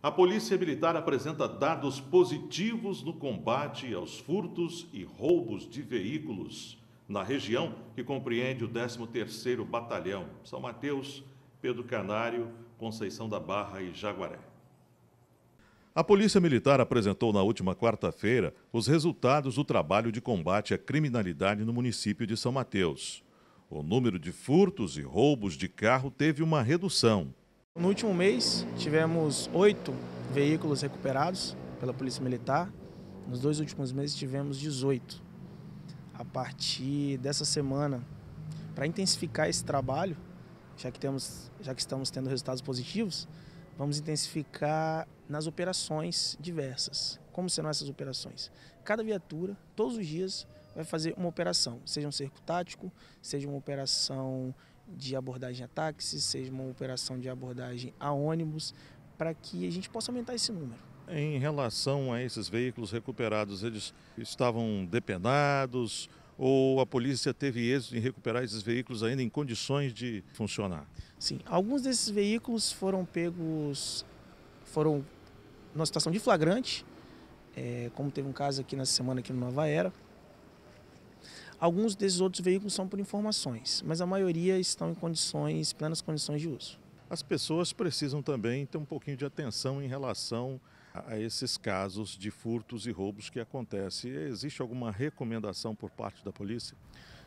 A Polícia Militar apresenta dados positivos no combate aos furtos e roubos de veículos na região que compreende o 13º Batalhão, São Mateus, Pedro Canário, Conceição da Barra e Jaguaré. A Polícia Militar apresentou na última quarta-feira os resultados do trabalho de combate à criminalidade no município de São Mateus. O número de furtos e roubos de carro teve uma redução, no último mês, tivemos oito veículos recuperados pela Polícia Militar. Nos dois últimos meses, tivemos 18. A partir dessa semana, para intensificar esse trabalho, já que, temos, já que estamos tendo resultados positivos, vamos intensificar nas operações diversas. Como serão essas operações? Cada viatura, todos os dias, vai fazer uma operação, seja um cerco tático, seja uma operação de abordagem a táxi, seja uma operação de abordagem a ônibus, para que a gente possa aumentar esse número. Em relação a esses veículos recuperados, eles estavam depenados ou a polícia teve êxito em recuperar esses veículos ainda em condições de funcionar? Sim, alguns desses veículos foram pegos, foram numa situação de flagrante, é, como teve um caso aqui na semana aqui no Nova Era, Alguns desses outros veículos são por informações, mas a maioria estão em condições, plenas condições de uso. As pessoas precisam também ter um pouquinho de atenção em relação a esses casos de furtos e roubos que acontecem. Existe alguma recomendação por parte da polícia?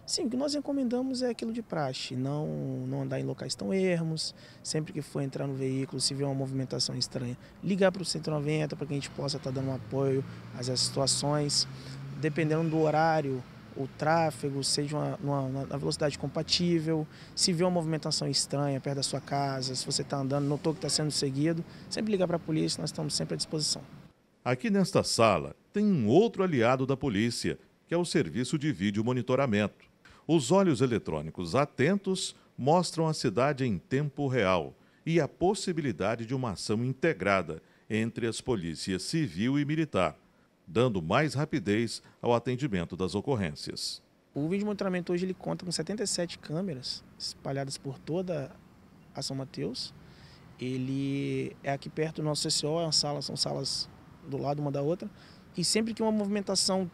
Sim, o que nós recomendamos é aquilo de praxe, não, não andar em locais tão ermos, sempre que for entrar no veículo, se vê uma movimentação estranha, ligar para o 190 para que a gente possa estar tá dando um apoio às situações. Dependendo do horário o tráfego seja uma, uma, uma, velocidade compatível, se vê uma movimentação estranha perto da sua casa, se você está andando, notou que está sendo seguido, sempre ligar para a polícia, nós estamos sempre à disposição. Aqui nesta sala tem um outro aliado da polícia, que é o serviço de vídeo monitoramento. Os olhos eletrônicos atentos mostram a cidade em tempo real e a possibilidade de uma ação integrada entre as polícias civil e militar dando mais rapidez ao atendimento das ocorrências. O vídeo monitoramento hoje ele conta com 77 câmeras espalhadas por toda a São Mateus. Ele é aqui perto do nosso CCO, é sala, são salas do lado uma da outra. E sempre que uma movimentação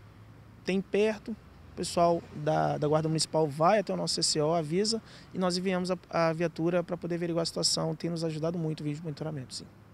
tem perto, o pessoal da, da Guarda Municipal vai até o nosso CCO, avisa e nós enviamos a, a viatura para poder averiguar a situação. Tem nos ajudado muito o vídeo monitoramento, sim.